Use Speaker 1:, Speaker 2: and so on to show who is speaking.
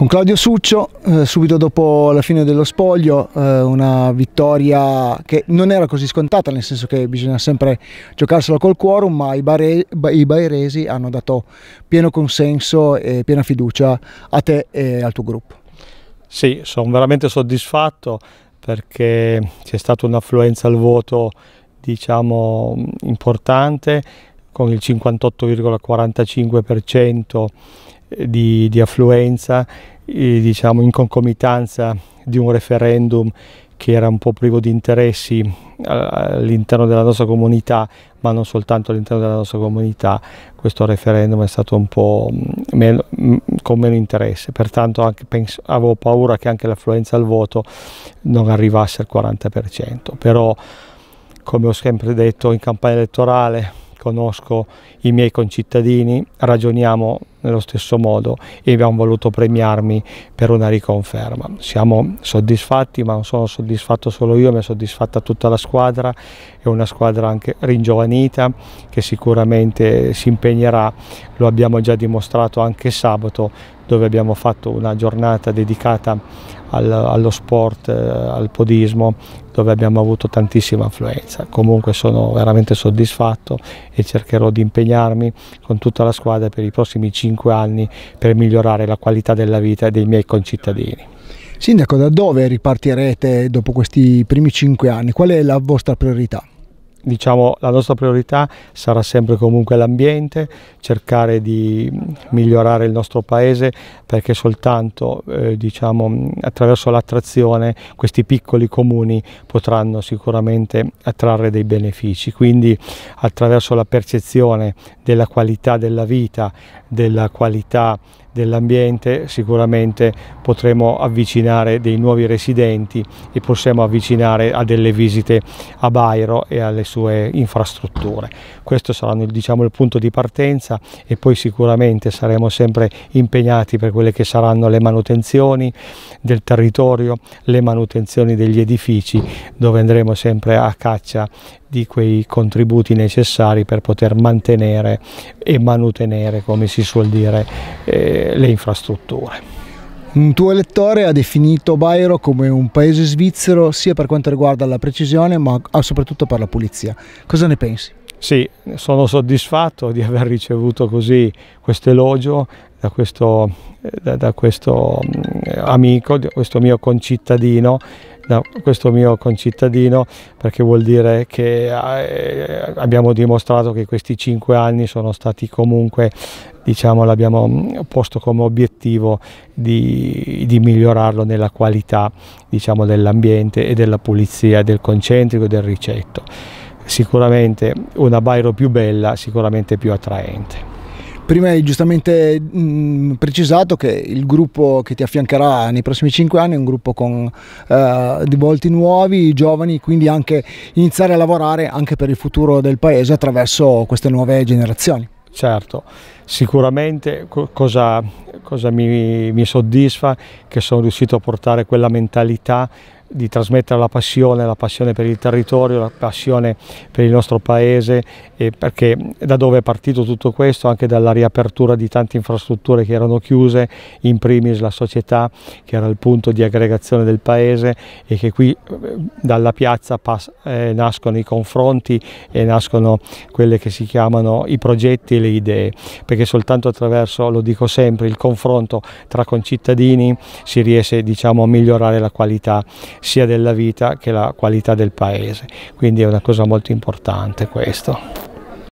Speaker 1: Con Claudio Succio, eh, subito dopo la fine dello spoglio, eh, una vittoria che non era così scontata, nel senso che bisogna sempre giocarsela col quorum, ma i, bare, i bairesi hanno dato pieno consenso e piena fiducia a te e al tuo gruppo.
Speaker 2: Sì, sono veramente soddisfatto perché c'è stata un'affluenza al voto diciamo importante con il 58,45% di, di affluenza, diciamo in concomitanza di un referendum che era un po' privo di interessi all'interno della nostra comunità, ma non soltanto all'interno della nostra comunità, questo referendum è stato un po' mm, meno, mm, con meno interesse, pertanto anche, penso, avevo paura che anche l'affluenza al voto non arrivasse al 40%, però come ho sempre detto in campagna elettorale conosco i miei concittadini, ragioniamo nello stesso modo e abbiamo voluto premiarmi per una riconferma. Siamo soddisfatti, ma non sono soddisfatto solo io, mi è soddisfatta tutta la squadra, è una squadra anche ringiovanita che sicuramente si impegnerà, lo abbiamo già dimostrato anche sabato dove abbiamo fatto una giornata dedicata al, allo sport, eh, al podismo, dove abbiamo avuto tantissima affluenza. Comunque sono veramente soddisfatto e cercherò di impegnarmi con tutta la squadra per i prossimi cinque anni per migliorare la qualità della vita dei miei concittadini.
Speaker 1: Sindaco, da dove ripartirete dopo questi primi cinque anni? Qual è la vostra priorità?
Speaker 2: diciamo, la nostra priorità sarà sempre comunque l'ambiente, cercare di migliorare il nostro paese perché soltanto eh, diciamo, attraverso l'attrazione questi piccoli comuni potranno sicuramente attrarre dei benefici, quindi attraverso la percezione della qualità della vita, della qualità dell'ambiente sicuramente potremo avvicinare dei nuovi residenti e possiamo avvicinare a delle visite a Bairo e alle sue infrastrutture. Questo sarà diciamo, il punto di partenza e poi sicuramente saremo sempre impegnati per quelle che saranno le manutenzioni del territorio, le manutenzioni degli edifici dove andremo sempre a caccia di quei contributi necessari per poter mantenere e manutenere, come si suol dire, eh, le infrastrutture.
Speaker 1: Un tuo elettore ha definito Bairo come un paese svizzero sia per quanto riguarda la precisione ma ah, soprattutto per la pulizia. Cosa ne pensi?
Speaker 2: Sì, sono soddisfatto di aver ricevuto così questo elogio da questo, da, da questo mm, amico, da questo mio concittadino da questo mio concittadino perché vuol dire che eh, abbiamo dimostrato che questi cinque anni sono stati comunque, diciamo, l'abbiamo mm, posto come obiettivo di, di migliorarlo nella qualità diciamo, dell'ambiente e della pulizia del concentrico e del ricetto. Sicuramente una Bairo più bella, sicuramente più attraente.
Speaker 1: Prima hai giustamente mh, mm, precisato che il gruppo che ti affiancherà nei prossimi 5 anni è un gruppo con eh, di volti nuovi, giovani, quindi anche iniziare a lavorare anche per il futuro del paese attraverso queste nuove generazioni.
Speaker 2: Certo, sicuramente cosa, cosa mi, mi soddisfa che sono riuscito a portare quella mentalità di trasmettere la passione, la passione per il territorio, la passione per il nostro paese, perché da dove è partito tutto questo? Anche dalla riapertura di tante infrastrutture che erano chiuse, in primis la società che era il punto di aggregazione del paese e che qui eh, dalla piazza eh, nascono i confronti e nascono quelle che si chiamano i progetti e le idee, perché soltanto attraverso, lo dico sempre, il confronto tra concittadini si riesce diciamo, a migliorare la qualità sia della vita che la qualità del paese. Quindi è una cosa molto importante questo.